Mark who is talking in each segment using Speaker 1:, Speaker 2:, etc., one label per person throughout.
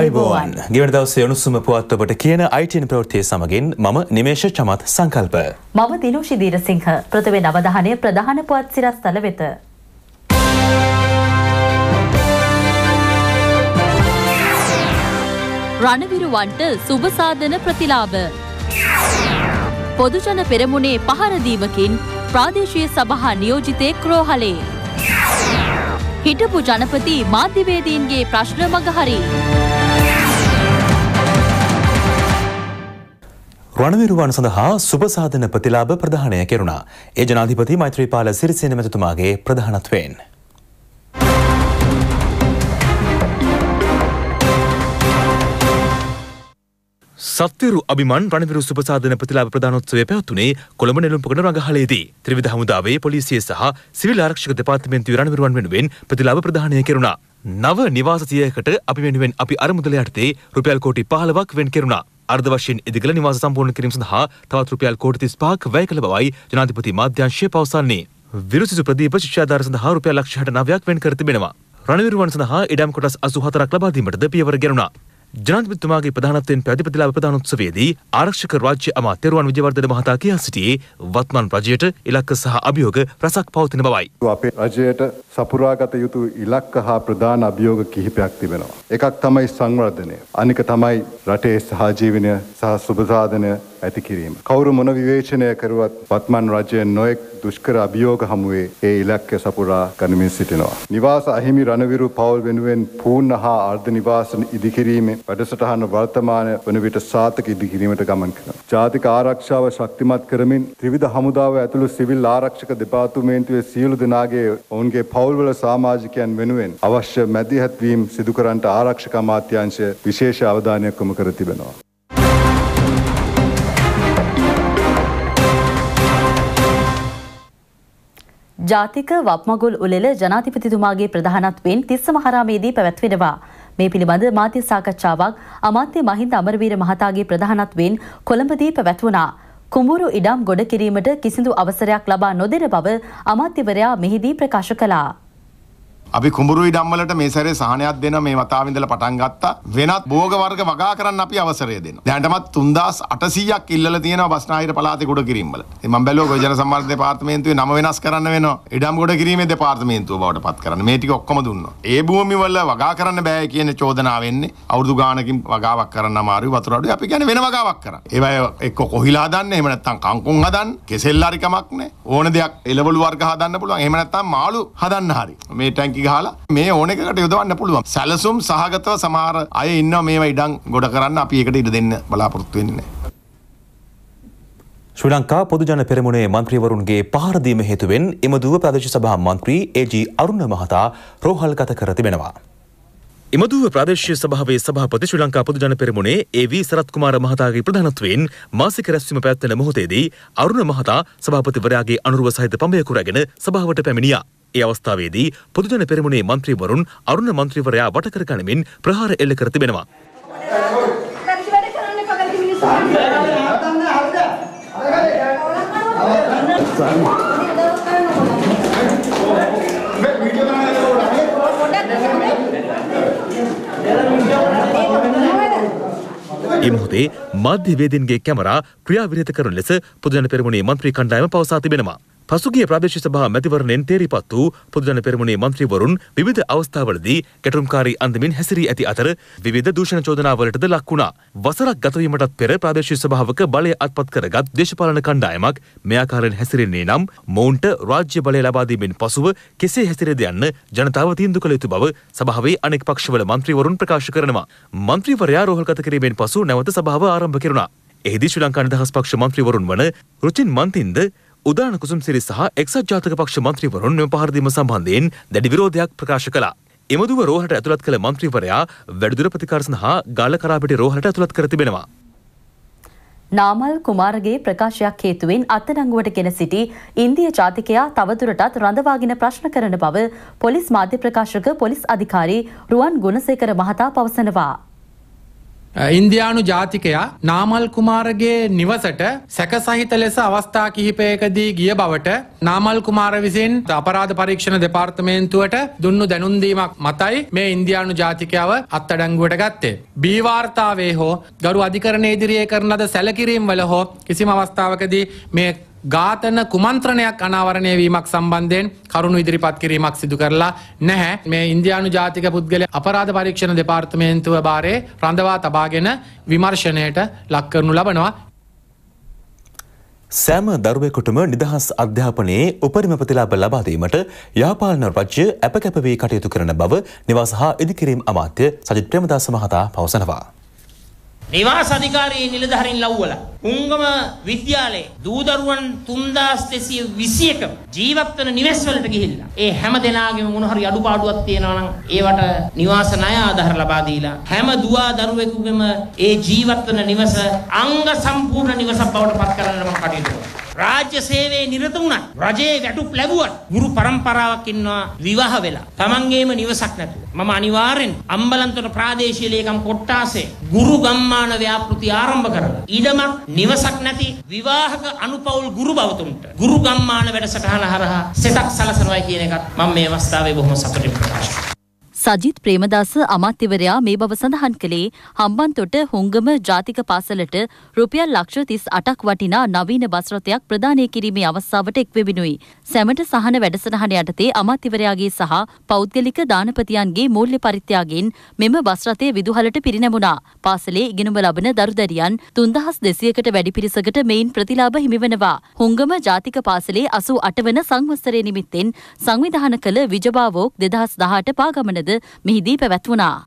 Speaker 1: අයිබෝවන් ගෙවන දවස යනුසුම පුවත්වබට කියන අයිටන් ප්‍රවෘතිය සමගින් මම නිමේශ චමත් සංකල්ප.
Speaker 2: මම දිනෝෂි දීරසිංහ ප්‍රථමේ නවධානය ප්‍රධාන පුවත් සිරස්තල වෙත. රණවිරුවන්ට සුභසාධන ප්‍රතිලාභ. පොදුජන පෙරමුණේ පහරදීමකින් ප්‍රාදේශය සභහා නියෝජිතය ක්‍රෝහලේ. හිටපු ජනපති මාධ්‍යවේදීන්ගේ ප්‍රශ්න මගහරී.
Speaker 1: රණවිරුවන් සඳහා සුභසාධන ප්‍රතිලාභ ප්‍රධානය කෙරුණා. ඒ ජනාධිපති මෛත්‍රීපාල සිරිසේන මැතිතුමාගේ ප්‍රධානත්වයෙන්. සත්තිරු අභිමන් රණවිරු සුපසාධන ප්‍රතිලාභ ප්‍රධානෝත්සවය පැවැත්වුණේ කොළඹ නෙළුම්පොකට රඟහලේදී ත්‍රිවිධ හමුදාවේ පොලිසිය සහ සිවිල් ආරක්ෂක දෙපාර්තමේන්තුවේ රණවිරුවන් වෙනුවෙන් ප්‍රතිලාභ ප්‍රදානය කෙරුණා. නව නිවාස සියයකට අපි වෙනුවෙන් අපි අරමුදල යටතේ රුපියල් කෝටි 15ක් වෙන් කෙරුණා. අර්ධ වශයෙන් ඉදිකළ නිවාස සම්පූර්ණ කිරීම සඳහා තවත් රුපියල් කෝටි 35ක් වැය කළ බවයි ජනාධිපති මාධ්‍යංශය පවසන්නේ. විරුසිසු ප්‍රදීප ශිෂ්‍යාධාර සඳහා රුපියල් ලක්ෂ 69ක් වෙන් කර තිබෙනවා. රණවිරුවන් සඳහා ඉඩම් කොටස් 84ක් ලබා දීමටද පියවර ගෙනුණා. ජනාධිපතිතුමාගේ ප්‍රධානත්වයෙන් පැවැති ප්‍රතිලාභ ප්‍රදාන උත්සවයේදී ආරක්ෂක රාජ්‍ය අමාත්‍යරුවන් විජයවර්ධන මහතා කියා සිටියේ වත්මන් රජයට ඉලක්ක සහ අභියෝග රසක් පවතින බවයි.
Speaker 3: අපේ රජයට සපුරාගත යුතු ඉලක්ක හා ප්‍රධාන අභියෝග කිහිපයක් තිබෙනවා. එකක් තමයි සංවර්ධනය. අනික තමයි රටේ සහජීවනය සහ සුබසාධනය ඇති කිරීම. කවුරු මොන විවේචනය කරුවත් වත්මන් රජය නොයෙක් දුෂ්කර අභියෝග හමුවේ ඒ ඉලක්කය සපුරා ගනිමින් සිටිනවා. නිවාස අහිමි රණවිරු පවුල් වෙනුවෙන් පූර්ණ හා අර්ධ නිවාසන ඉදිකිරීමේ වැඩසටහන වර්තමාන වන විට සාතක ඉදිකිරීමට ගමන් කරනවා. ජාතික ආරක්ෂාව ශක්තිමත් කරමින් ත්‍රිවිධ හමුදාව ඇතුළු සිවිල් ආරක්ෂක දෙපාර්තමේන්තුවේ සියලු දෙනාගේ ඔවුන්ගේ පවුල්වල සාමාජිකයන් වෙනුවෙන් අවශ්‍ය මැදිහත්වීම් සිදු කරන්නට ආරක්ෂක අමාත්‍යාංශය විශේෂ අවධානයක් යොමු කර තිබෙනවා.
Speaker 2: ජාතික වප්මගොල් උළෙල ජනාධිපතිතුමාගේ ප්‍රධානත්වයෙන් තිස්සම හරාමේදී පැවැත්වෙනවා. මේ පිළිබඳ මාධ්‍ය සාකච්ඡාවක් අමාත්‍ය මහින්ද අමරවීර මහතාගේ ප්‍රධානත්වයෙන් කොළඹදී පැවැත්වුණා. කුඹුරු ඉඩම් ගොඩ කිරීමට කිසිදු අවසරයක් ලබා නොදෙන බව අමාත්‍යවරයා මෙහිදී ප්‍රකාශ කළා.
Speaker 1: අපි කුඹුරුයි ඩම්වලට මේ සැරේ සහනයක් දෙන මේ වතාවින්දල පටන් ගත්තා. වෙනත් භෝග වර්ග වගා කරන්න අපි අවසරය දෙනවා. දැනටමත් 3800ක් ඉල්ලලා තියෙනවා බස්නාහිර පළාතේ ගොඩ කිරීම වල. ඉතින් මම බැලුවා ගොවිජන සම්වර්ධන දෙපාර්තමේන්තුවේ නම
Speaker 3: වෙනස් කරන්න වෙනවා. ඉඩම් ගොඩ කිරීමේ දෙපාර්තමේන්තුව බවට පත් කරන්න. මේ ටික ඔක්කොම දුන්නවා. ඒ භූමි වල වගා කරන්න බෑ කියන චෝදනාව එන්නේ. අවුරුදු ගාණකින් වගාවක් කරන්න අමාරුයි වතුර අඩුයි. අපි කියන්නේ වෙන වගාවක් කරන්න. ඒවා එක්ක කොහිලා හදන්න, එහෙම නැත්නම් කංකුන් හදන්න, කෙසෙල් හරි කමක් නැහැ. ඕන දෙයක් එළවලු වර්ග හදන්න පුළුවන්. එහෙම නැත්නම් මාළු හදන්න හරි. මේ ටැංකි ටිකි හලා මේ ඕනකට යොදවන්න පුළුවන්
Speaker 1: සැලසුම් සහගතව සමහර අය ඉන්න මේවා ඉඩං ගොඩ කරන්න අපි එකට ඉඩ දෙන්න බලාපොරොත්තු වෙන්නේ. ශ්‍රී ලංකා පොදුජන පෙරමුණේ මන්ත්‍රීවරුන්ගේ පහරදීම හේතුවෙන් එම දුව ප්‍රදේශ සභා මන්ත්‍රී ඒජී අරුණ මහතා රෝහල්ගත කර තිබෙනවා. එමදුව ප්‍රදේශය සභාවේ සභාපති ශ්‍රී ලංකා පොදුජන පෙරමුණේ ඒවී සරත්කුමාර මහතාගේ ප්‍රධානත්වයෙන් මාසික රැස්වීම පැවැත්වෙන මොහොතේදී අරුණ මහතා සභාපතිවරයාගේ අනුරුව සහිත පඹය කුරාගෙන සභාවට පැමිණියා. ඒ අවස්ථාවේදී පොදුජන පෙරමුණේ මන්ත්‍රීවරුන් අරුණ මන්ත්‍රීවරයා වටකර ගනිමින් ප්‍රහාර එල්ල කර තිබෙනවා. ඉමහොතේ මධ්‍යවේදන්ගේ කැමරා ක්‍රියාවිරත කරන ලෙස පුදජන පෙරමුණේ මන්ත්‍රී කණ්ඩායම පවසා තිබෙනවා. පසුගිය ප්‍රදේශ සභා මැතිවරණයෙන් තේරිපත් වූ පොදුජන පෙරමුණේ මන්ත්‍රීවරුන් විවිධ අවස්ථාවලදී ගැටුම්කාරී අන්දමින් හැසිරී ඇති අතර විවිධ දූෂණ චෝදනාවලටද ලක් වුණා. වසරක් ගතවීමටත් පෙර ප්‍රාදේශීය සභාවක බලය අත්පත් කරගත් දේශපාලන කණ්ඩායමක් මේ ආකාරයෙන් හැසිරෙන්නේ නම් මොවුන්ට රාජ්‍ය බලය ලබා දීමෙන් පසුව කෙසේ හැසිරෙද යන්න ජනතාව තීන්දුව කළ යුතු බව සභාවේ අනෙක් පක්ෂවල මන්ත්‍රීවරුන් ප්‍රකාශ කරනවා. මන්ත්‍රීවරයා රෝහල්ගත කිරීමෙන් පසු නැවත සභාව ආරම්භ කෙරුණා. එහිදී ශ්‍රී ලංකා නිදහස් පක්ෂ මන්ත්‍රීවරුන් වන රුචින් මන්තින්ද උදාන කුසුම්සිරි සහ එක්සත් ජාතික පක්ෂ මන්ත්‍රීවරුන් මෙම පහරදීම සම්බන්ධයෙන් දැඩි විරෝධයක් ප්‍රකාශ කළා. එමදුව රෝහලට ඇතුළත් කළ මන්ත්‍රීවරයා වැඩිදුර ප්‍රතිකාර සඳහා ගාල්ල කරාපිටි රෝහලට ඇතුළත් කර තිබෙනවා.
Speaker 2: නාමල් කුමාරගේ ප්‍රකාශයක් හේතුවෙන් අත්අඩංගුවට ගෙන සිටි ඉන්දිය ජාතිකයා තවදුරටත් රඳවාගෙන ප්‍රශ්න කරන බව පොලිස් මාධ්‍ය ප්‍රකාශක පොලිස් අධිකාරී රුවන් ගුණසේකර මහතා පවසනවා.
Speaker 4: ඉන්දයානු ජාතිකයා නාමල් කුමාරගේ නිවසට සැකසහිත ලෙස අවස්ථා කිහිපයකදී ගිය බවට නාමල් කුමාර විසින් අපරාධ පරීක්ෂණ දෙපාර්තමේන්තුවට දුන්නු දැනුන්දීමක් මතයි මේ ඉන්දයානු ජාතිකයාව අත්තඩංගුවට ගත්තේ. බීවාර්තාවේ හෝ ගරු අධිකරණ ඉදිරියේ කරන ලද සැලකිරීම් වල හෝ කිසිම අවස්ථාවකදී මේ ඝාතන කුමන්ත්‍රණයක් අනාවරණය වීමක් සම්බන්ධයෙන් කරුණු ඉදිරිපත් කිරීමක් සිදු කරලා නැහැ. මේ ඉන්දියානු ජාතික පුද්ගල අපරාධ පරීක්ෂණ දෙපාර්තමේන්තුව බාරේ රඳවා තබාගෙන විමර්ශණයට ලක් කරනු ලබනවා.
Speaker 1: සෑම දරුවෙකුටම නිදහස් අධ්‍යාපනයේ උපරිම ප්‍රතිලාභ ලබා දීමට යාපාලන රාජ්‍ය අපකැප වී කටයුතු කරන බව නිවාස හා ඉදිකිරීම් අමාත්‍ය සජිත් ප්‍රේමදාස මහතා පවසනවා.
Speaker 4: නිවාස අධිකාරී නිලධාරීන් ලව්වලා උංගම විද්‍යාලයේ දූදරුවන් 3221ක ජීවත් වෙන නිවෙස්වලට ගිහිල්ලා ඒ හැම දෙනාගේම මොන හරි අඩුපාඩුවක් තියෙනවා නම් ඒවට නිවාස ණය ආධාර ලබා දීලා හැම දුවා දරුවෙකුගේම ඒ ජීවත් වෙන නිවස අංග සම්පූර්ණ නිවසක් බවට පත් කරන්න මම කටයුතු කරනවා රාජ්‍ය සේවයේ නිරත වුණා. රජයේ වැටුප් ලැබුවා. ගුරු පරම්පරාවක් ඉන්නවා විවාහ වෙලා. තමන්ගේම නිවසක් නැතුව. මම අනිවාර්යෙන් අම්බලන්තොට ප්‍රාදේශීය ලේකම් කොට්ටාසේ ගුරු ගම්මාන ව්‍යාපෘති ආරම්භ කරලා ඊඩමක් නිවසක් නැති විවාහක අනුපවුල් ගුරු බවතුන්ට ගුරු ගම්මාන වැඩසටහන හරහා සෙතක් සලසනවා කියන එකත් මම මේ අවස්ථාවේ බොහොම සතුටින් ප්‍රකාශ කරනවා.
Speaker 2: සජිත් ප්‍රේමදාස අමාත්‍යවරයා මේ බව සඳහන් කළේ හම්බන්තොට හුංගම ජාතික පාසලට රුපියල් ලක්ෂ තිස් අටක් වටිනා නවීන බස් රථයක් ප්‍රදානය කිරීමේ අවස්ථාවට එක්වෙමිනුයි. සැමට සහන වැඩසටහන යටතේ අමාත්‍යවරයාගේ සහ පෞද්ගලික දානපතියන්ගේ මූල්‍ය පරිත්‍යාගයෙන් මෙම බස් රථය විදුහලට පිරිනැමුණා. පාසලේ ඉගෙනුම ලබන දරුදරියන් තුන්දහස් දෙසියකට වැඩි පිරිසකට මෙයින් ප්‍රතිලාභ හිමිවනවා. හුංගම ජාතික පාසලේ අසූ අටවන සංවස්තරය නිමිත්තෙන් සංවිධාන කළ විජබාවෝක් දෙදහස් දහට පාගමනද මෙහිදී පැවැත්වුණා.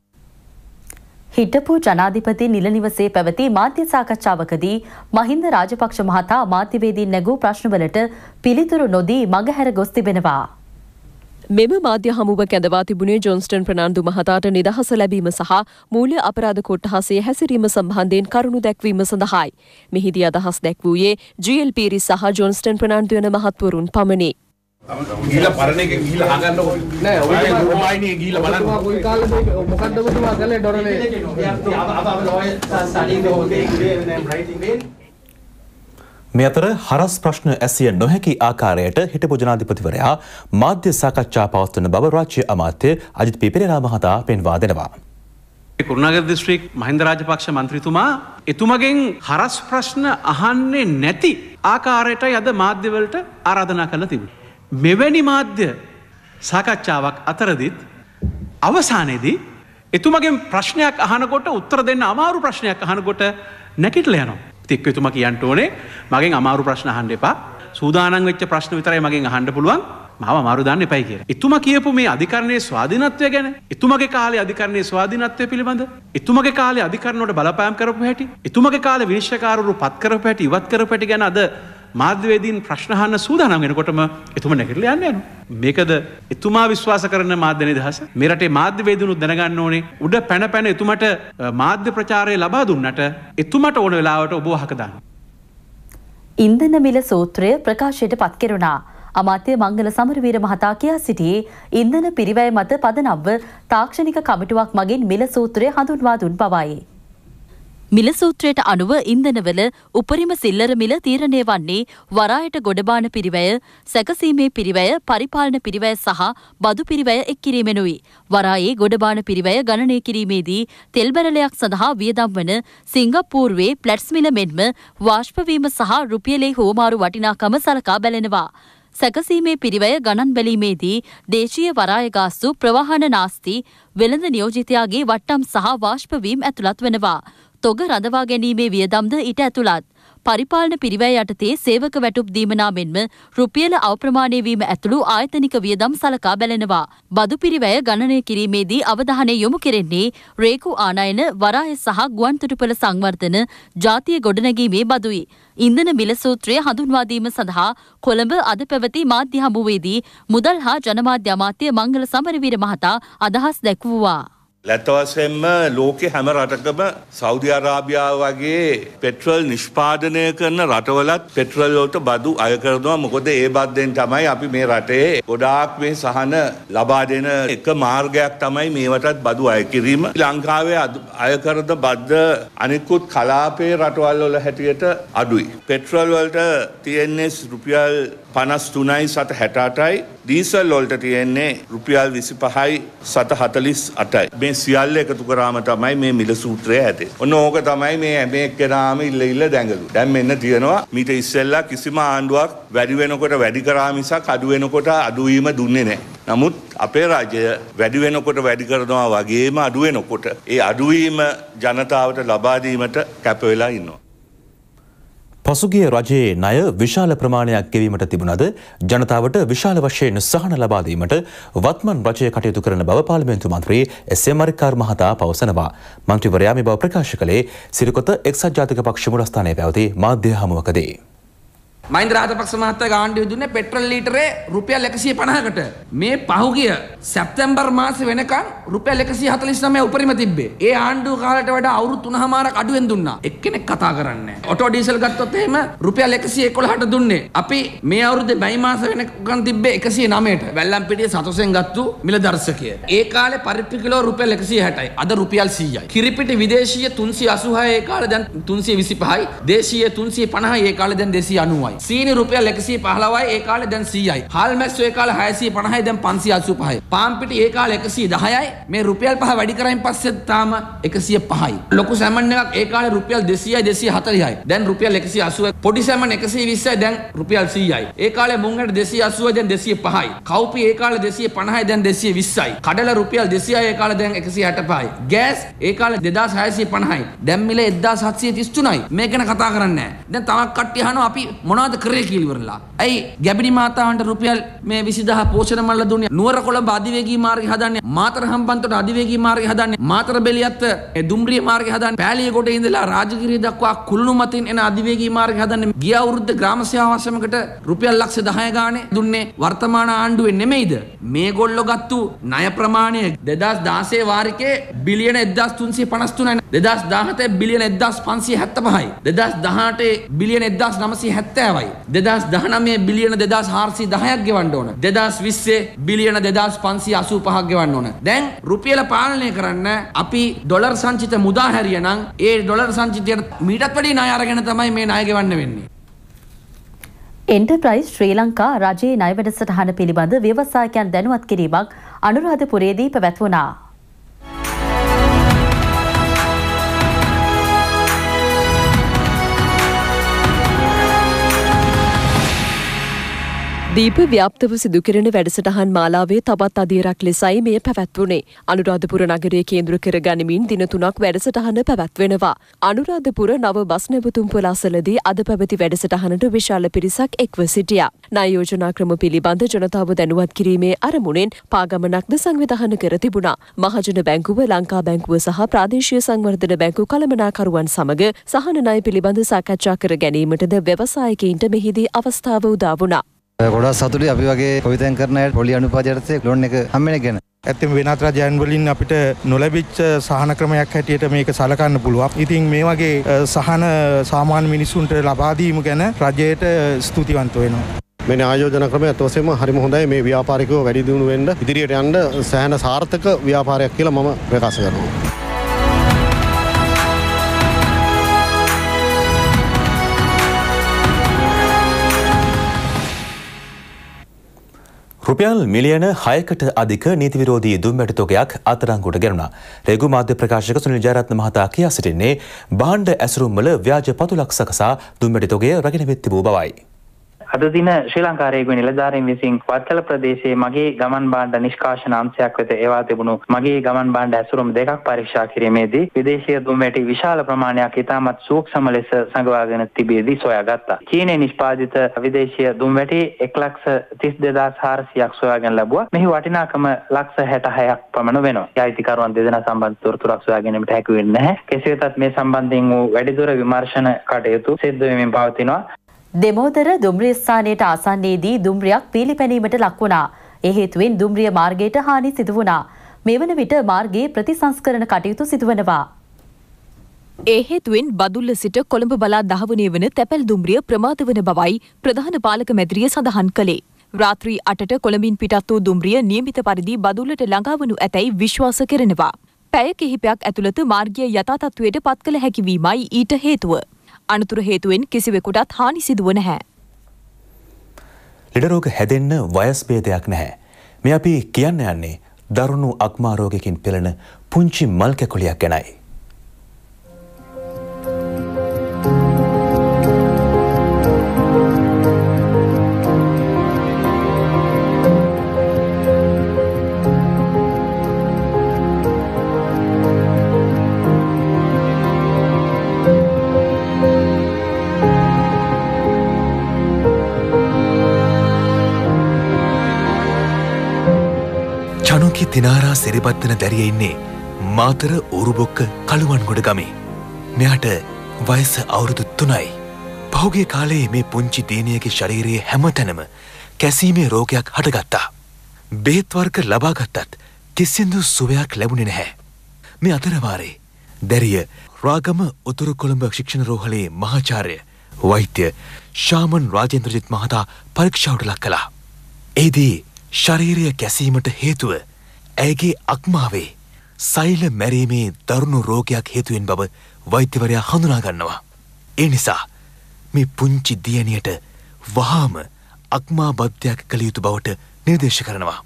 Speaker 2: හිටපු ජනාධිපති නිලනිවසේ පැවති මාධ්‍ය සාකච්ඡාවකදී මහින්ද රාජපක්ෂ මහතා මාධ්‍යවේදී නැගූ ප්‍රශ්නවලට පිළිතුරු නොදී මඟහැර
Speaker 5: ගොස් තිබෙනවා. මෙම මාධ්‍ය හමුව කැඳවා තිබුණේ ජොන්ස්ටන් ප්‍රනාන්දු මහතාට නිදහස ලැබීම සහ මූල්‍ය අපරාධ කොට්ටහසේ හැසිරීම සම්බන්ධයෙන් කරුණු දැක්වීම සඳහායි. මෙහිදී අදහස් දැක්වූයේ GLP සහ ජොන්ස්ටන් ප්‍රනාන්දු යන මහත්වරුන් පමණි.
Speaker 3: ගීල පරණ එක ගීල හගන්න ඕනේ නෑ ඔය ගුරුමායිනේ ගීල බලන්න
Speaker 4: ඔය කාලේ මොකද්ද ඔබතුමා කළේ ඩොරලේ
Speaker 1: මේ අතර හරස් ප්‍රශ්න ඇසිය නොහැකි ආකාරයට හිටපු ජනාධිපතිවරයා මාධ්‍ය සාකච්ඡා පවත්වන බව රාජ්‍ය අමාත්‍ය අජිත් පි පෙරේරා මහතා පෙන්වා දෙනවා. කුරුණාගර දිස්ත්‍රික් මහින්ද රාජපක්ෂ මන්ත්‍රීතුමා එතුමගෙන් හරස් ප්‍රශ්න අහන්නේ නැති ආකාරයටයි අද මාධ්‍යවලට ආරාධනා කළ තිබුණේ. මෙවැනි මාධ්‍ය සාකච්ඡාවක් අතරදිත් අවසානයේදී එතුමගේ ප්‍රශ්නයක් අහනකොට උත්තර දෙන්න අමාරු ප්‍රශ්නයක් අහනකොට නැකිටල යනවා. තික්ක එතුම කියන්ට ඕනේ මගෙන් අමාරු ප්‍රශ්න අහන්න එපා සූදානන් වෙච්ච ප්‍රශ්න විතරයි මගෙන් අහන්න පුළුවන් මම මාරුදාන්න එපයි කියලා. එතුම කියපු මේ අධිකරණයේ ස්වාධීනත්වය ගැන එතුමගේ කාලේ අධිකරණයේ ස්වාධීනත්වය පිළිබඳ එතුමගේ කාලේ අධිකරණයට බලපෑම් කරපු හැටි එතුමගේ කාලේ විනිශ්චයකාරවරු පත් කරපු හැටි ඉවත් කරපු හැටි ගැන අද මාධ්‍යවේදීන් ප්‍රශ්නහන්න සූදානම් වෙනකොටම එතුම නැකිරල යන්න යනු. මේකද එතුමා විශ්වාස කරන මාධ්‍ය නිදහස මෙරටේ මාධ්‍යවේදනුත් දැනගන්න ඕනේ උඩ පැන පැන එතුමට මාධ්‍ය ප්‍රචාරය ලබා දුන්නට එතුමට ඕන වෙලාවට ඔබ හකදාන්න.
Speaker 2: ඉන්දන මිල සූත්‍රය ප්‍රකාශයට පත්කෙරුණා. අමාත්‍ය මංගල සමරවීර මහතා කියා සිටියේ ඉන්දන පිරිවැය මත පදනම්ව තාක්ෂණික කමිටුවක් මගින් මිල සූත්‍රය හඳුන්වා දුන් බවයි. මිල සූත්‍රයට අනුව ඉන්ධනවල උපරිම සිල්ලර මිල තීරණය වන්නේ වරායට ගොඩබාන පිරිවැය, සැකසීමේ පිරිවැය, පරිපාලන පිරිවැය සහ බදු පිරිවැය එක් කිරීමෙනුයි. වරායේ ගොඩබාන පිරිවැය ගණනය කිරීමේදී තෙල් බැරලයක් සඳහා වියදම් වන සිංගප්පූරුවේ ප්ලැට්ස් මිල මෙන්ම වාෂ්ප වීම සහ රුපියලේ හුවමාරු වටිනාකම සලකා බැලෙනවා. සැකසීමේ පිරිවැය ගණන් බැලීමේදී දේශීය වරාය ගාස්තු ප්‍රවාහන නාස්ති වෙළඳ නියෝජිතයාගේ වට්ටම් සහ වාෂ්පවීම් ඇතුළත් වෙනවා. තොග රඳවා ගැනීමේ වියදම්ද ඊට ඇතුළත්. පරිපාලන පිරිවැය යටතේ සේවක වැටුප් දීම නාමෙන්ම රුපියල අවප්‍රමාණය වීම ඇතුළු ආයතනික වියදම් සලකා බැලෙනවා. බදු පිරිවැය ගණනය කිරීමේදී අවධානය යොමු කෙරෙන්නේ රේකු ආනයන වරාය සහ ගුවන්තොටුපළ සංවර්ධන ජාතිය ගොඩනැගීමේ බදුයි. ඉන්ධන බිල සූත්‍රය හඳුන්වාදීම සඳහා කොළඹ අද පැවති මාධ්‍ය හමුවේදී මුදල් හා ජනමාධ්‍ය අමාත්‍ය මංගල සමරවීර මහතා අදහස් දැක්වුවා.
Speaker 1: ලැතවසෙන්ම ලෝකෙ හැම රටකම සෞදි අරාබියාව වගේ පෙට්‍රල් නිෂ්පාදනය කරන රටවලත් පෙට්‍රල් වලට බදු අය කරනවා මොකද ඒ බද්දෙන් තමයි අපි මේ රටේ ගොඩාක් මේ සහන ලබා දෙන එක මාර්ගයක් තමයි මේවටත් බදු අය කිරීම. ලංකාවේ අය කරන බද්ද අනිකුත් කලාපයේ රටවල් වල හැටියට අඩුයි. පෙට්‍රල් වලට තියෙන්නේ රුපියල් 53යි 768යි. ඩීසල් වලට තියෙන්නේ රුපියල් 25යි 748යි. මේ සියල්ල එකතු කරාම තමයි මේ මිල සූත්‍රය ඇතේ. ඔන්න ඕක තමයි මේ හැම එක්කෙනාම ඉල්ල ඉල්ල දැඟලු. දැන් මෙන්න තියෙනවා මීට ඉස්සෙල්ලා කිසිම ආණ්ඩුවක් වැඩි වෙනකොට වැඩි කරා මිසක් අඩු වෙනකොට අඩු වීම දුන්නේ නැහැ. නමුත් අපේ රජය වැඩි වෙනකොට වැඩි කරනවා වගේම අඩු වෙනකොට ඒ අඩුවීම ජනතාවට ලබා දීමට කැප වෙලා ඉන්නවා. පසුගිය රජයේ ණය විශාල ප්‍රමාණයක් ගෙවීමට තිබුණද ජනතාවට විශාල වශයෙන් සහන ලබා දීමට වත්මන් රජය කටයුතු කරන බව පාර්ලිමේන්තු මන්ත්‍රී එස් එම් අරිකාර් මහතා පවසනවා. මන්ත්‍රීවරයා මේ බව ප්‍රකාශ කළේ සිරිකොත එක්සත් ජාතික පක්ෂ මුලස්ථානයේ පැවති මාධ්‍ය හමුවකදී.
Speaker 4: මයින්ද රාජපක්ෂ මහත්තයා ගාණ්ඩ යුදුන්නේ පෙට්‍රල් ලීටරේ රුපියල් 150කට. මේ පහුගිය සැප්තැම්බර් මාසේ වෙනකන් රුපියල් 149 උපරිම තිබ්බේ. ඒ ආණ්ඩුව කාලයට වඩා අවුරුදු 3මාරක් අඩුවෙන් දුන්නා. එක්කෙනෙක් කතා කරන්නේ ඔටෝ ඩීසල් ගත්තොත් එහෙම රුපියල් 111ට දුන්නේ. අපි මේ අවුරුද්දේ මැයි මාස වෙනකන් තිබ්බේ 109ට. වැල්ලම්පිටිය සතොසෙන් ගත්තු මිල දර්ශකය. ඒ කාලේ පරිප්පු කිලෝ රුපියල් 160යි. අද රුපියල් 100යි. කිරිපිටි විදේශීය 386 ඒ කාලේ දැන් 325යි. දේශීය 350යි ඒ කාලේ දැන් 290යි. පහලවයි. සීනි රුපියල් එකසිී පහලවයි ඒ කාලේ දැන් සීයයි. හල් මැස් ඒ කාලේ 650යි දැන් 585යි. පාන් පිටි ඒ කාලේ 110යි. මේ රුපියල් පහ වැඩි කරමින් පස්සේ තාම 105යි. ලොකු සැමන් එකක් ඒ කාලේ රුපියල් 200යි 240යි. දැන් රුපියල් 180යි. පොඩි සැමන් 120යි දැන් රුපියල් 100යි. ඒ කාලේ මුංගට 280යි දැන් 205යි. කව්පි ඒ කාලේ 250යි දැන් 220යි. කඩල රුපියල් 200යි ඒ කාලේ දැන් 165යි. ගෑස් ඒ කාලේ 2650යි. දැන් මිල 1733යි. මේ ගැන කතා කරන්නේ නැහැ. දැන් තවක් කට්ටිය අහනවා අපි මොනවා ප්‍රමාද කරේ කියලා ඉවරලා. ඇයි ගැබිනි මාතාවන්ට රුපියල් මේ 20000 පෝෂණ මල්ල දුන්නේ නුවර කොළඹ අධිවේගී මාර්ගය හදන්නේ මාතර හම්බන්තොට අධිවේගී මාර්ගය හදන්නේ මාතර බෙලියත් මේ දුම්රිය මාර්ගය හදන්නේ පෑලිය කොට ඉඳලා රාජගිරිය දක්වා කුළුණු මතින් එන අධිවේගී මාර්ගය හදන්නේ ගිය අවුරුද්ද ග්‍රාම සේවා සමකට රුපියල් ලක්ෂ 10 ගානේ දුන්නේ වර්තමාන ආණ්ඩුවේ නෙමෙයිද මේගොල්ලෝ ගත්තු ණය ප්‍රමාණය 2016 වාරිකේ බිලියන 1353යි 2017 බිලියන 1575යි 2018 බිලියන 1970 හැබෑවයි. දෙදස් දහනමේ බිලියන දෙදස් හාර්සි දහයක් ගෙවන්ඩ ඕන. දෙදස් විස්සේ බිලියන දෙදස් පන්සි අසූ පහක් ගෙවන්න ඕන. දැන් රුපියල පාලනය කරන්න අපි ඩොලර් සංචිත මුදා හැරිය නම් ඒ ඩොලර් සංචිතයට මීටත් වඩි නාය අරගෙන තමයි මේ ණය ගෙවන්න වෙන්නේ.
Speaker 2: එන්ටර්ප්‍රයිස් ශ්‍රී ලංකා රජයේ ණයවැඩසටහන පිළිබඳ ව්‍යවසායකයන් දැනුවත් කිරීමක් අනුරාධපුරයේදී පැවැත්වුණා.
Speaker 5: දීප ව්‍යාප්තව සිදුකරන වැඩසටහන් මාලාවේ තවත් අදීරක් ලෙසයි මෙය පැවැත්වුණේ. අනුරාධපුර නගරය කේන්ද්‍ර කර ගනිමින් දින තුනක් වැඩසටහන පැවැත්වෙනවා. අනුරාධපුර නව බස් නැවතුම් පලාසලදී අද පැවති වැඩසටහනට විශාල පිරිසක් එක්ව සිටියා. නයෝජනා ක්‍රම පිළිබඳ ජනතාව දැනුවත් කිරීමේ අරමුණෙන් පාගමනක්ද සංවිධාන කර තිබුණා. මහජන බැංකුව ලංකා බැංකුව සහ ප්‍රාදේශීය සංවර්ධන බැංකු කළමනාකරුවන් සමග සහන ණය පිළිබඳ සාකච්ඡා කර ගැනීමටද ව්‍යවසායකයින්ට මෙහිදී අවස්ථාව උදා වුණා.
Speaker 3: ගොඩා සතුටි අපි වගේ පවිතැන් කරනයට පොලි අනුපාජයටසේ ලොන් එක හම්මෙන ගැන ඇත්තම වෙනත් රජයන් වලින් අපිට
Speaker 1: නොලැබිච්ච සහන ක්‍රමයක් හැටියට මේක සලකන්න පුළුවන්. ඉතින් මේ වගේ සහන සාමාන්‍ය
Speaker 3: මිනිසුන්ට ලබා දීම
Speaker 1: ගැන රජයට ස්තුතිවන්ත වෙනවා.
Speaker 3: මේ ආයෝජන ක්‍රම ඇත්තවසේම හරිම හොඳයි මේ ව්‍යාපාරිකව වැඩි දියුණු වෙන්න ඉදිරියට යන්න සෑහන සාර්ථක ව්‍යාපාරයක් කියලා මම ප්‍රකාශ කරනවා.
Speaker 1: රුපියල් මිලියන හයකට අධික නීතිවිරෝධී දුම්වැට තොගයක් අත්අඩංගුවට ගැනුණා. රේගු මාධ්‍ය ප්‍රකාශක සුනිල් ජයරත්න මහතා කියා සිටින්නේ භාණ්ඩ ඇසුරුම්වල ව්‍යාජ පතුලක් සකසා දුම්වැට තොගය රැගෙන වෙත් තිබූ බවයි.
Speaker 4: අද දින ශ්‍රී ලංකාරයේගුව නිලධාරීන් විසින් වත්තල ප්‍රදේශයේ මගේ ගමන් භාණ්ඩ නිෂ්කාශන අංශයක් වෙත ඒවා තිබුණු මගේ ගමන් භාණ්ඩ ඇසුරුම් දෙකක් පරීක්ෂා කිරීමේදී විදේශීය දුම්වැටි විශාල ප්‍රමාණයක් ඉතාමත් සූක්ෂම ලෙස සංගවාගෙන තිබේදී සොයාගත්තා. චීනයේ නිෂ්පාදිත විදේශීය දුම්වැටි 132400ක් සොයාගෙන ලැබුවා. මෙහි වටිනාකම ලක්ෂ 66ක් පමණ වෙනවා. යයිතිකරුවන් දෙදෙනා සම්බන්ධ තොරතුරක් සොයාගැනීමට හැකි වෙන්නේ නැහැ. කෙසේ වෙතත් මේ සම්බන්ධයෙන් වූ වැඩිදුර විමර්ශන කටයුතු සිද්ධ වෙමින් පවතිනවා.
Speaker 2: දෙමෝදර දුම්රිය ස්ථානයට ආසන්නයේදී දුම්රියක් පීලිපැනීමට ලක් වුණා. ඒ හේතුවෙන් දුම්රිය මාර්ගයට හානි සිදු වුණා. මේ වන විට මාර්ගයේ ප්‍රතිසංස්කරණ කටයුතු සිදුවනවා. ඒහෙතුවෙන් බදුල්ල සිට කොළඹ බලා දහවනය වන තැපැල් දුම්රිය ප්‍රමාත වන බවයි ප්‍රධාන පාලක මැදිරිය සඳහන් කළේ. රාත්‍රී අට කොළඹින් පිටත් වූ දුම්රිය නියමිත පරිදි බදුල්ලට ළඟාවනු ඇතැයි විශ්වාස කරනවා. පැය කිහිපයක් ඇතුළත මාර්ගිය යථතත්වයට පත් කළ හැකිවීමයි ඊට හේතුව. අනතුර හේතුවෙන් කිසිවෙකුටත් හානි සිදුව නැහැ.
Speaker 1: ලෙඩරෝග හැදෙන්න වයස් භේදයක් නැහැ. මේ අපි කියන්න යන්නේ දරුණු අක්මාරෝගයකින් පෙළෙන පුංචි මල් කැකුලියක් ගැනයි. අංකි තිනාරා සිරිපත්වන දැරිය ඉන්නේ මාතර ඌරුබොක්ක කළුවන්ගොඩ ගමේ. මෙයාට වයස අවුරුදු තුනයි. පහුගේ කාලයේ මේ පුංචි දේනයගේ ශරීරයේ හැමතැනම කැසීමේ රෝගයක් හටගත්තා. බේත්වර්ක ලබාගත්තත් කිසිදු සුවයක් ලැබුණෙ නැහැ. මේ අතරවාරේ දැරිය රාගම උතුරු කොළඹ ශික්ෂණ රෝහලේ මහාචාර්ය වෛද්‍ය ශාමන් රාජේන්ද්‍රජිත් මහතා පරීක්ෂාවට ලක් කළා. ඒදී ශරීරය කැසීමට හේතුව ඇයගේ අක්මාවේ සෛල මැරීමේ දරුණු රෝගයක් හේතුවෙන් බව වෛත්‍යවරයා හඳුනාගන්නවා. ඒ නිසා මේ පුංචි දියණියට වහාම අක්මා බද්ධයක් කළ යුතු බවට නිර්දේශ කරනවා.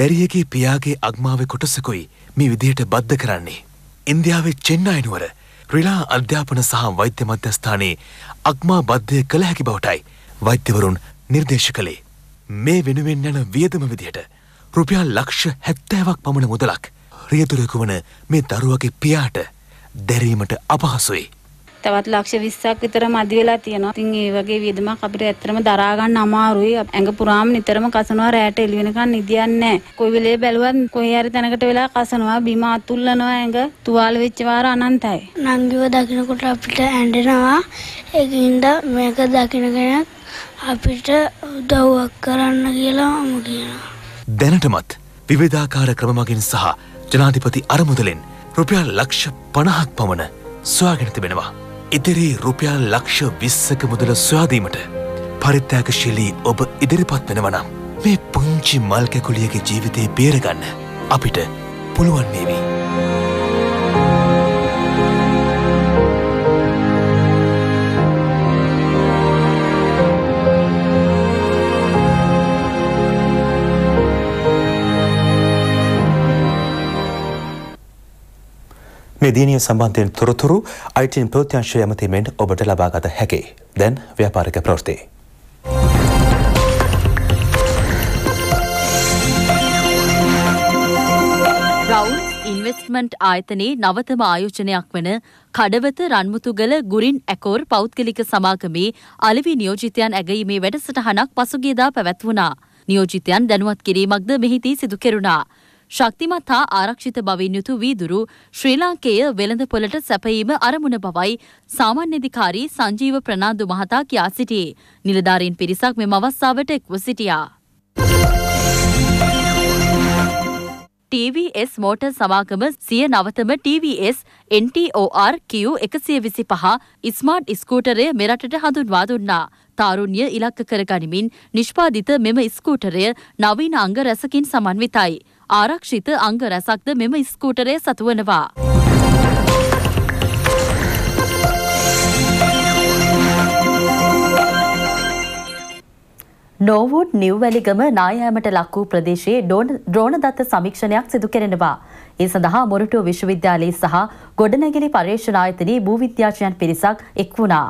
Speaker 1: දැරියගේ පියාගේ අග්මාවේ කොටසකුයි මේ විදිහට බද්ධ කරන්නේ. ඉන්දියාවේ චෙන්නයිනුවර රිලා අධ්‍යාපන සහ වෛද්‍ය මධ්‍යස්ථානයේ අක්මා බද්ධය කළ හැකි බවටයි වෛද්‍යවරුන් නිර්දේශ කළේ. මේ වෙනුවෙන් යන වියදම විදිහට රුපියල් ලක්ෂ හැත්තෑවක් පමණ මුදලක් රියතුරෙකු වන මේ දරුවගේ පියාට දැරීමට අපහසුයි.
Speaker 6: තවත් ලක්ෂ විස්සක් විතර මදි වෙලා තියෙනවා. ඉතින් ඒ වගේ වියදමක් අපිට ඇත්තටම දරා ගන්න අමාරුයි. ඇඟ පුරාම නිතරම කසනවා රැට එළි වෙනකන් නිදියන්නේ නැහැ. කොයි වෙලේ බැලුවත් කොහේ හරි තැනකට වෙලා කසනවා, බිම අතුල්ලනවා
Speaker 4: ඇඟ. තුවාල වෙච්ච වාර අනන්තයි. නංගිව දකින්නකොට අපිට ඇඬෙනවා. ඒකින්ද මේක දකින්නගෙන අපිට උදව්වක් කරන්න කියලා මම කියනවා.
Speaker 1: දැනටමත් විවිධාකාර ක්‍රමමගින් සහ ජනාධිපති අරමුදලෙන් රුපියල් ලක්ෂ පණහක් පමණ සොයාගෙන තිබෙනවා. ඉදිරි රුපියල් ලක්ෂ විස්සක මුදල ස්වාදීමට පරිත්‍යාගශීලී ඔබ ඉදිරිපත් වෙනවනම් මේ පුංචි මල් කැකුලියගේ ජීවිතේ බේරගන්න අපිට පුළුවන් වේවි. එදිනිය සම්බන්ධයෙන් තොරතුරු අයිටන් ප්‍රෘතිංශය ඇමතිමෙන් ඔබට ලබාගත හැකේ දැන් ව්‍යාපාරික ප්‍රෘෂ්තිය.
Speaker 2: ඉන්වස්මට් ආයතනයේ නවතම ආයෝජනයක් වන කඩවත රන්මුතුගල ගුරින් ඇකෝර් පෞද්ගලික සමාගමේ අලවි නියෝජිතයන් ඇගීමේ වැඩසටහනක් පසුගේදා පැවැත්වුණා. නියෝජිතයන් දැනුවත් කිරීමක්ද මෙහිදී සිදු කෙරුණා. ශක්තිමත් හා ආරක්ෂිත බවින් යුතු වීදුරු ශ්‍රී ලාංකේය වෙළඳ පොළට සැපයීම අරමුණ බවයි සාමාන්‍යධිකාරී සංජීව ප්‍රනාන්දු මහතා කියා සිටියේ. නිලධාරීන් පිරිසක් මෙම අවස්ථාවට එක්ව සිටියා. TVS මෝටර් සමාගම සිය නවතම TVS NTOR Q එකසිය විසි පහ ඉස්මාට් ස්කූටරය මෙරටට හඳුන්වා දුන්නා. තාරුණ්‍ය ඉලක්ක කරගනිමින් නිෂ්පාදිත මෙම ස්කූටරය නවීන අංග රැසකින් සමන්විතයි. ආරක්ෂිත අංග රැසක්ද මෙම ස්කූටරය සතුවනවා. නෝවුඩ් නිව්වැලිගම නායෑමට ලක් වූ ප්‍රදේශයේ ඩ්‍රෝන දත්ත සමීක්ෂණයක් සිදු කෙරෙනවා. ඒ සඳහා මොරටුව විශ්වවිද්‍යාලයේ සහ ගොඩනැගිලි පර්යේෂණ ආයතනයේ භූවිද්‍යාඥයන් පිරිසක් එක් වුණා.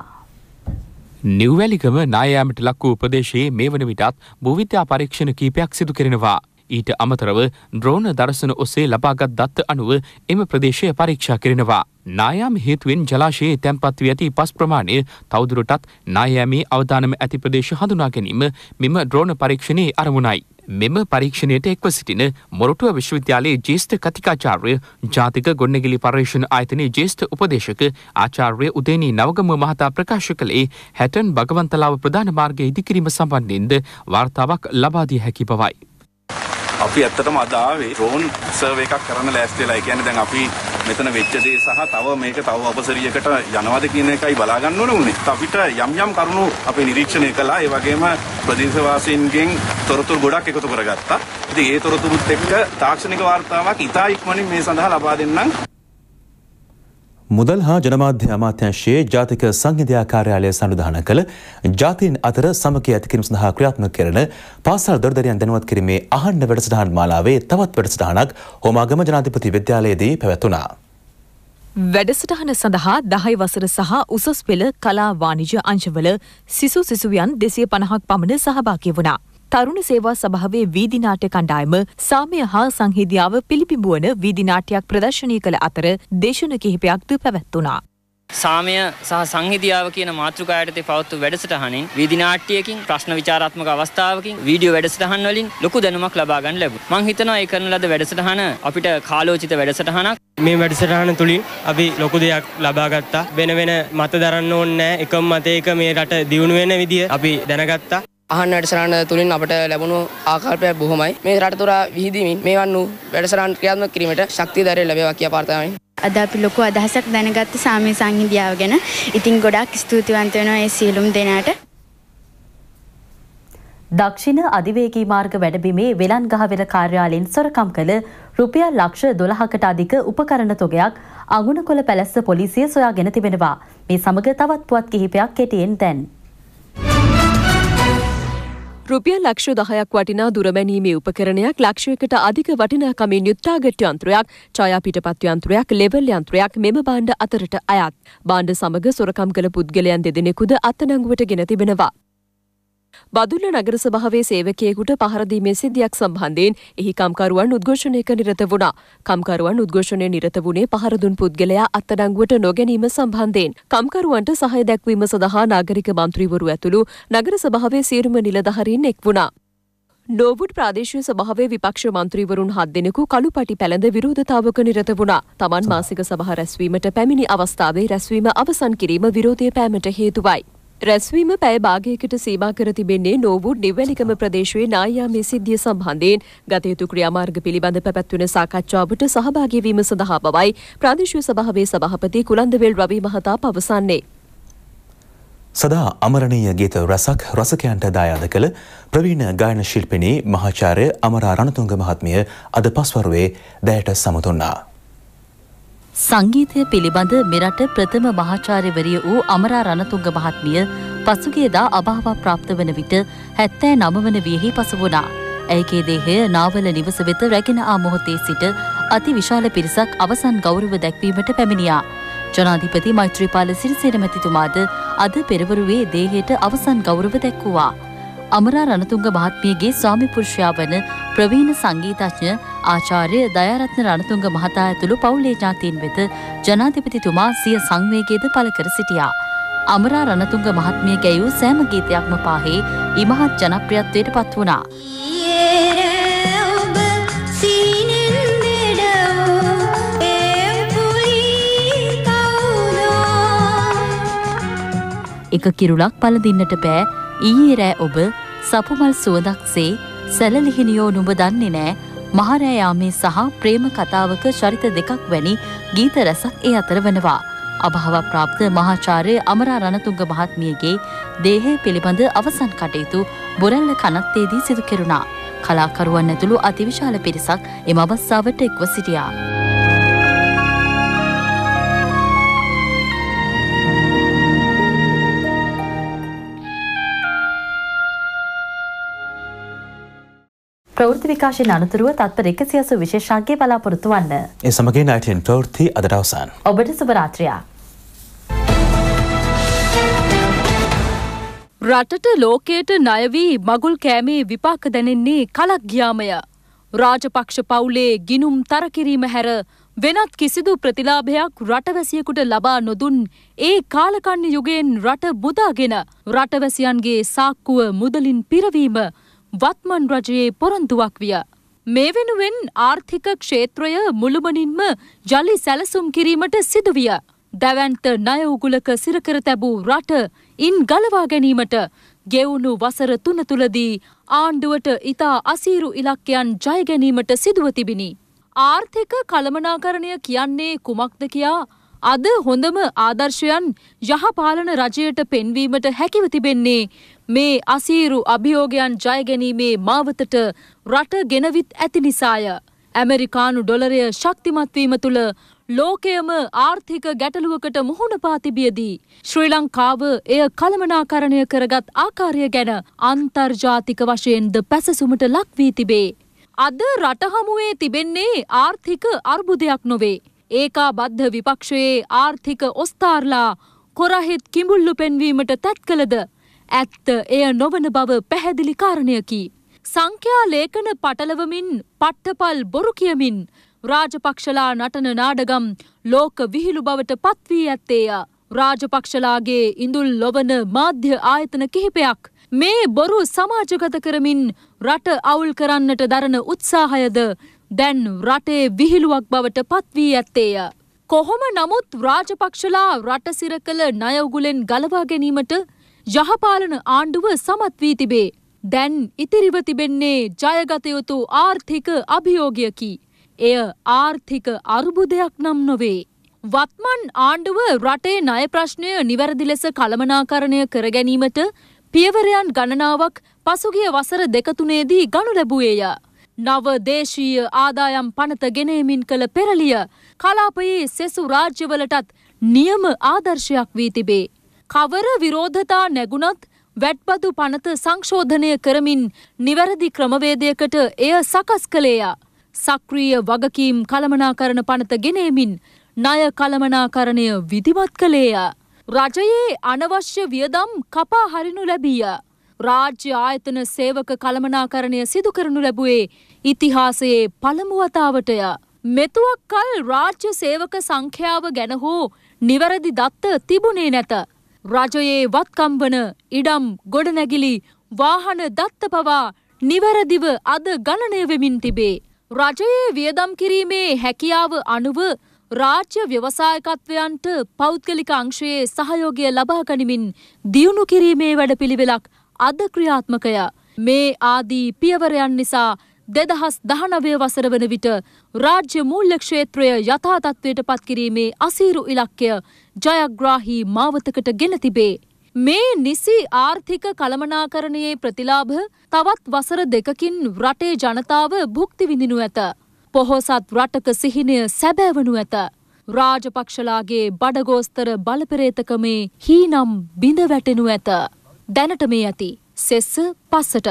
Speaker 1: නිව්වැලිගම නායෑමට ලක් වූ ප්‍රදේශයේ මේ වන විටත් භූවිද්‍යා පරීක්ෂණ කීපයක් සිදු කෙරෙනවා. ඊට අමතරව ද්‍රෝණ දර්ශන ඔස්සේ ලබාගත් දත්ත අනුව එම ප්‍රදේශය පරීක්ෂා කරනවා. නායාම හේතුවෙන් ජලාශයේ තැන්පත් වී ඇති පස් ප්‍රමාණය තවදුරටත් නායෑමේ අවධානම ඇති ප්‍රදේශ හඳුනා ගැනීම මෙම ද්‍රෝණ පරීක්ෂණයේ අරමුණයි. මෙම පරීක්ෂණයට එක්ව සිටින මොරටුව විශ්වවිද්‍යාලයේ ජේෂ්ඨ කතිකාචාර්ය ජාතික ගොන්නගිලි පර්යේෂණ ආයතනයේ ජේෂ්ඨ උපදේශක ආචාර්ය උදේනී නවගම මහතා ප්‍රකාශ කළේ හැටන් භගවන්තලාව ප්‍රධාන මාර්ගයේ ඉදිකිරීම සම්බන්ධයෙන්ද වාර්තාවක් ලබා දිය හැකි බවයි. අපි ඇත්තටම අද ආවේ ඩ්‍රෝන් සර්වේ එකක් කරන්න ලෑස්ති වෙලා. ඒ කියන්නේ දැන් අපි මෙතන වෙච්ච දේ සහ තව මේක තව අපසරියකට යනවාද කියන එකයි බලා ගන්න ඕන උනේ. අපිට යම් යම් කරුණු අපි නිරීක්ෂණය කළා. ඒ වගේම ප්‍රදේශවාසීන්ගෙන් තොරතුරු ගොඩක් එකතු කරගත්තා. ඉතින් ඒ තොරතුරුත් එක්ක තාක්ෂණික වාර්තාවක් ඉතා ඉක්මනින් මේ සඳහා ලබා දෙන්නම්. මුදල් හා ජනමාධ්‍ය අමාත්‍යංශයේ ජාතික සංහිධයා කාර්යාලය සඳධාන කළ ජාතින් අතර සමක ඇතිකිරීම සඳහා ක්‍රියාත්ම කරන පාසල් දොරදරයන් දැනුවත් කිරීමේ අහන්න වැඩසටහන් මාලාවේ තවත් වැඩසටහනක් හෝමාගම ජනාධිපති විද්‍යාලයේදී පැවැත්වනා.
Speaker 2: වැඩසටහන සඳහා දහයි වසර සහ උසස් පෙළ කලා වානිජ අංශවල සිසු සිසුවියන් දෙසිය පණහක් පමණ සහභාකි වුණා. තරුණ සේවා සභාවේ වීදි නාට්‍ය කණ්ඩායම සාමය හා සංහිඳියාව පිළිබිඹුවන වීදි නාට්‍යයක් ප්‍රදර්ශනය කළ අතර දේශන කිහිපයක්ද පැවැත්වුණා.
Speaker 4: සාමය සහ සංහිදියාව කියන මාතෘකායටතේ පවත්තු වැඩසටහනින් වීදිනාට්‍යයකින් ප්‍රශ්න විචාරාත්මක අවස්ථාවකින් වීඩියෝ වැඩසටහන් වලින් ලොකු දැනුමක් ලබා ගන්න ලැබුණා. මම හිතනවා ඒ කරන ලද වැඩසටහන අපිට කාලෝචිත වැඩසටහනක්.
Speaker 3: මේ වැඩසටහන තුලින් අපි ලොකු දෙයක් ලබා ගත්තා. වෙන වෙන මත දරන්න ඕනේ නැහැ. එකම මතයක මේ රට දියුණු වෙන විදිය අපි දැනගත්තා.
Speaker 4: අහන්න වැඩසටහන තුලින් අපට ලැබුණු ආකල්පය බොහොමයි. මේ රටතොරා විහිදීමින් මේවන් වූ වැඩසටහන් ක්‍රියාත්මක කිරීමට ශක්තිය ධෛර්යය ලැබේවා කියා ප්‍රාර්ථනාවයි.
Speaker 6: අද අපි ලොකු අදහසක් දැනගත්ත සාමය සංහිඳියාව ගැන. ඉතින් ගොඩක් ස්තුතිවන්ත වෙනවා ඒ සියලුම දෙනාට.
Speaker 2: දක්ෂිණ අධිවේගී මාර්ග වැඩබිමේ වෙලන්ගහවෙල කාර්යාලෙන් සොරකම් කළ රුපියල් ලක්ෂ දොළහකට අධික උපකරණ තොගයක් අගුණකොළ පැලස්ස පොලිසිය සොයාගෙන තිබෙනවා. මේ සමග තවත් පුවත් කිහිපයක් කෙටියෙන් දැන්.
Speaker 5: රුපියල් ලක්ෂ දහයක් වටිනා දුරබැනීමේ උපකරණයක් ලක්ෂයකට අධික වටිනාකමින් යුත්තාගට්ට යන්ත්‍රයක් ඡායාපිටපත් යන්ත්‍රයක් ලෙවල් යන්ත්‍රයක් මෙම භාණ්ඩ අතරට අයත්. භාණ්ඩ සමග සොරකම් කළ පුද්ගලයන් දෙදෙනෙකුද අත්අඩංගුවට ගෙන තිබෙනවා. බදුල්ල නගර සභාවේ සේවකයෙකුට පහර දීමේ සිද්ධියක් සම්බන්ධයෙන් එහි කම්කරුවන් උද්ඝෝෂණයක නිරත වුණා. කම්කරුවන් උද්ඝෝෂණය නිරත වුණේ පහර දුන් පුද්ගලයා අත්අඩංගුවට නොගැනීම සම්බන්ධයෙන්. කම්කරුවන්ට සහාය දැක්වීම සඳහා නාගරික මන්ත්‍රීවරු ඇතුළු නගර සභාවේ සියලුම නිලධාරීන් එක් වුණා. නෝවුඩ් ප්‍රාදේශීය සභාවේ විපක්ෂ මන්ත්‍රීවරුන් හත් දෙනෙකු කළු පටි පැළඳ විරෝධතාවක නිරත වුණා. තමන් මාසික සභා රැස්වීමට පැමිණි අවස්ථාවේ රැස්වීම අවසන් කිරීම විරෝධය පෑමට හේතුවයි. රැස්වීම පැය භාගයකට සීමා කර තිබෙන්නේ නෝවුඩ් නිවැලිකම ප්‍රදේශයේ නායාමේ සිද්ධිය සම්බන්ධයෙන් ගතයුතු ක්‍රියාමාර්ග පිළිබඳ පැවැත්වෙන සාකච්ඡාවට සහභාගී වීම සඳහා බවයි ප්‍රාදේශීය සභාවේ සභාපති කුලන්දවේල් රවි මහතා පවසන්නේ.
Speaker 1: සදා අමරණීය ගීත රසක් රසකයන්ට දායාද කළ ප්‍රවීණ ගායන ශිල්පිනී මහාචාර්ය අමරා රණතුංග මහත්මිය අද පස්වරුවේ දැයට සමුතුන්නා.
Speaker 2: සංගීතය පිළිබඳ මෙරට ප්‍රථම මහාචාර්යවරිය වූ අමරා රණතුංග මහත්මිය පසුගියදා අභාව ප්‍රාප්ත වන විට හැත්තෑ නමවන වියහි පසු වුණා. ඇයගේ දේහය නාවල නිවස වෙත රැගෙන ආ මොහොතේ සිට අති විශාල පිරිසක් අවසන් ගෞරව දැක්වීමට පැමිණියා. ජනාධිපති මෛත්‍රීපාල සිරිසේන මැතිතුමාද අද පෙරවරුවේ දේහයට අවසන් ගෞරව දැක්වුවා. අමරා රණතුංග මහත්මියගේ ස්වාමිපුරුෂයා වන ප්‍රවීණ සංගීතඥ ආචාර්ය දයාරත්න රණතුංග මහතා ඇතුළු පවුලේ ඥාතීන් වෙත ජනාධිපතිතුමා සිය සංවේගයද පළ කර සිටියා. අමරා රණතුංග මහත්මිය ගැයූ සෑම ගීතයක්ම පාහේ ඉමහත් ජනප්‍රියත්වයට පත් වුණා. එක කිරුලක් පලදින්නට බෑ ඊයේ රෑ ඔබ සපුමල් සුවදක්සේ සැලලිහිනියෝ නුඹ දන්නේ නෑ මහරෑයාමේ සහ ප්‍රේම කතාවක චරිත දෙකක් වැනි ගීත රැසක් ඒ අතර වනවා. අභාව ප්‍රාප්ත මහාචාර්ය අමරා රණතුංග මහත්මියගේ දේහය පිළිබඳ අවසන් කටයුතු බොරල්ල කනත්තේදී සිදු කෙරුණා. කලාකරුවන් ඇතුළු අතිවිශාල පිරිසක් එම අවස්සාාවට එක්ව සිටියා. ප්‍රෘති විකාශයෙන් අනතුරුව තත්පර එකසි අසු විශේෂාගේ බලාපොරොත්තු වන්න.
Speaker 1: ඒ සමගේ නයිටෙන් ප්‍රවෘත්ති අදට අවසන්.
Speaker 6: ඔබට සුභරාත්‍රයා. රටට ලෝකයට ණයවී මගුල් කෑමේ විපාක දැනෙන්නේ කලක් ගියාමය. රාජපක්ෂ පවුලේ ගිනුම් තරකිරීම හැර වෙනත් කිසිදු ප්‍රතිලාභයක් රටවැසියෙකුට ලබා නොදුන් ඒ කාලකන්න යුගයෙන් රට බුදාගෙන රටවැසියන්ගේ සාක්කුව මුදලින් පිරවීම වත්මන් රජයේ පොරොන්දුවක් විය. මේ වෙනුවෙන් ආර්ථික ක්ෂේත්‍රය මුළුමනින්ම ජලි සැලසුම් කිරීමට සිදුවිය. දැවන්ත ණය උගුලක සිරකර තැබූ රට ඉන් ගලවා ගැනීමට ගෙවුණු වසර තුන තුලදී ආණ්ඩුවට ඉතා අසීරු ඉලක්කයන් ජය ගැනීමට සිදුව තිබිනි. ආර්ථික කළමනාකරණය කියන්නේ කුමක්ද කියා අද හොඳම ආදර්ශයන් යහපාලන රජයට පෙන්වීමට හැකිව තිබෙන්නේ මේ අසීරු අභියෝගයන් ජයගැනීමේ මාවතට රට ගෙනවිත් ඇති නිසාය. ඇමෙරිකානු ඩොලරය ශක්තිමත්වීම තුළ ලෝකයම ආර්ථික ගැටලුවකට මුහුණ පාතිබියදී. ශ්‍රී ලංකාව එය කළමනාකරණය කරගත් ආකාරය ගැන අන්තර්ජාතික වශයෙන්ද පැසසුමට ලක්වී තිබේ. අද රටහමුවේ තිබෙන්නේ ආර්ථික අර්බුදයක් නොවේ. ඒකා බද්ධ විපක්ෂයේ ආර්ථික ඔස්ථාර්ලා කොරහෙත් කිඹුල්ලු පෙන්වීමට තැත් කළද ඇත්ත එය නොවන බව පැහැදිලි කාරණයකි. සංඛ්‍යා ලේඛන පටලවමින් පට්ටපල් බොරු කියමින් රාජපක්ෂලා නටන නාඩගම් ලෝක විහිළු බවට පත්වී ඇත්තේය. රාජපක්ෂලාගේ ඉඳුල් ලොවන මාධ්‍ය ආයතන කිහිපයක් මේ බොරු සමාජගත කරමින් රට අවුල් කරන්නට දරන උත්සාහයද දැන් රටේ විහිළුවක් බවට පත්වී ඇත්තේය. කොහොම නමුත් රාජපක්ෂලා රටසිර කළ නයවගුලෙන් ගලවා ගැනීමට යහපාලන ආණ්ඩුව සමත් වී තිබේ. දැන් ඉතිරිව තිබෙන්නේ ජයගතයුතු ආර්ථික අභියෝගයකි. එය ආර්ථික අර්බුදයක් නම් නොවේ. වත්මන් ආණ්ඩුව රටේ ණය ප්‍රශ්නය නිවැරදි ලෙස කළමනාකරණය කර ගැනීමට පියවරයන් ගණනාවක් පසුගිය වසර දෙක තුනේදී ගනු ලැබුවේය. නව දේශීය ආදායම් පනත ගෙනීමින් කළ පෙරලිය කලාපයේ සෙසු රාජ්‍යවලටත් නියම ආදර්ශයක් වී තිබේ. කවර විරෝධතා නැගුණත් වැට්බදු පනත සංශෝධනය කරමින් නිවැරදි ක්‍රමවේදයකට එය සකස් කළේය. සක්‍රීය වගකීම් කළමනාකරන පනත ගෙනේමින් ණය කළමනාකරණය විධිමත් කළේය. රජයේ අනවශ්‍ය වියදම් කපා හරිනු ලැබීය. රාජ්‍ය ආයතන සේවක කළමනාකරණය සිදු කරනු ලැබුවේ ඉතිහාසයේ පළමු වතාවටය. මෙතුවක් කල් රාජ්‍ය සේවක සංඛ්‍යාව ගැන හෝ නිවැරදි දත්ත තිබුණේ නැත. රජයේ වත්කම්බන ඉඩම් ගොඩනැගිලි වාහන දත්ත පවා නිවැරදිව අද ගණනය වෙමින් තිබේ. රජයේ වියදම් කිරීමේ හැකියාව අනුව රාජ්‍ය ව්‍යවසායකත්වයන්ට පෞද්ගලික අංශයේ සහයෝගය ලබා ගනිමින් දියුණු කිරීමේ වැඩපිළිවෙලක් අද ක්‍රියාත්මකය. මේ ආදී පියවරයන් නිසා දෙදහස් දහනවය වසර වන විට රාජ්‍ය මූල්්‍ය ක්ෂේත්‍රය යථාතත්වයට පත්කිරීමේ අසීරු ඉලක්කය ජයග්‍රාහී මාවතකට ගෙන තිබේ. මේ නිසි ආර්ථික කළමනාකරණයේ ප්‍රතිලාභ තවත් වසර දෙකකින් රටේ ජනතාව භුක්තිවිඳිනු ඇත. පොහොසත් රටක සිහිනය සැබෑවනු ඇත. රාජපක්ෂලාගේ බඩගෝස්තර බලපරේතකමේ හීනම් බිඳ වැටෙනු ඇත. දැනට මේ ඇති සෙස්ස පස්සට.